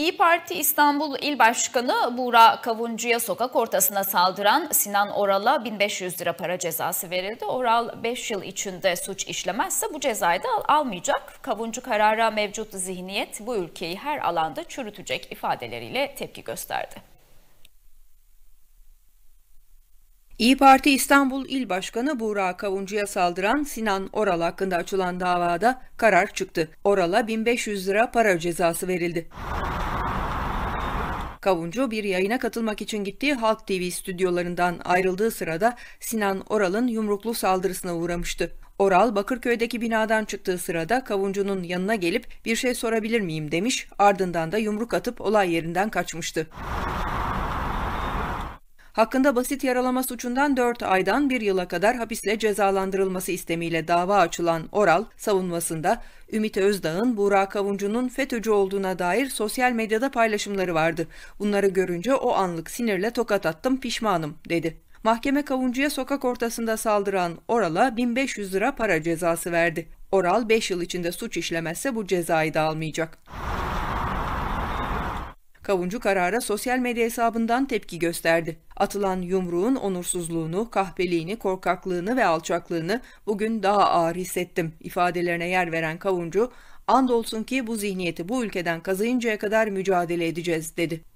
İyi Parti İstanbul İl Başkanı Buğra Kavuncu'ya sokak ortasına saldıran Sinan Oral'a 1500 lira para cezası verildi. Oral 5 yıl içinde suç işlemezse bu cezayı da almayacak. Kavuncu karara mevcut zihniyet bu ülkeyi her alanda çürütecek ifadeleriyle tepki gösterdi. İyi Parti İstanbul İl Başkanı Buğra Kavuncu'ya saldıran Sinan Oral hakkında açılan davada karar çıktı. Oral'a 1500 lira para cezası verildi. Kavuncu bir yayına katılmak için gittiği Halk TV stüdyolarından ayrıldığı sırada Sinan Oral'ın yumruklu saldırısına uğramıştı. Oral Bakırköy'deki binadan çıktığı sırada Kavuncu'nun yanına gelip bir şey sorabilir miyim demiş ardından da yumruk atıp olay yerinden kaçmıştı hakkında basit yaralama suçundan 4 aydan 1 yıla kadar hapisle cezalandırılması istemiyle dava açılan Oral, savunmasında Ümit Özdağ'ın Burak Kavuncu'nun FETÖ'cü olduğuna dair sosyal medyada paylaşımları vardı. Bunları görünce o anlık sinirle tokat attım pişmanım dedi. Mahkeme kavuncuya sokak ortasında saldıran Oral'a 1500 lira para cezası verdi. Oral 5 yıl içinde suç işlemezse bu cezayı da almayacak. Kavuncu karara sosyal medya hesabından tepki gösterdi. Atılan yumruğun onursuzluğunu, kahpeliğini, korkaklığını ve alçaklığını bugün daha ağır hissettim ifadelerine yer veren Kavuncu, andolsun ki bu zihniyeti bu ülkeden kazıyıncaya kadar mücadele edeceğiz dedi.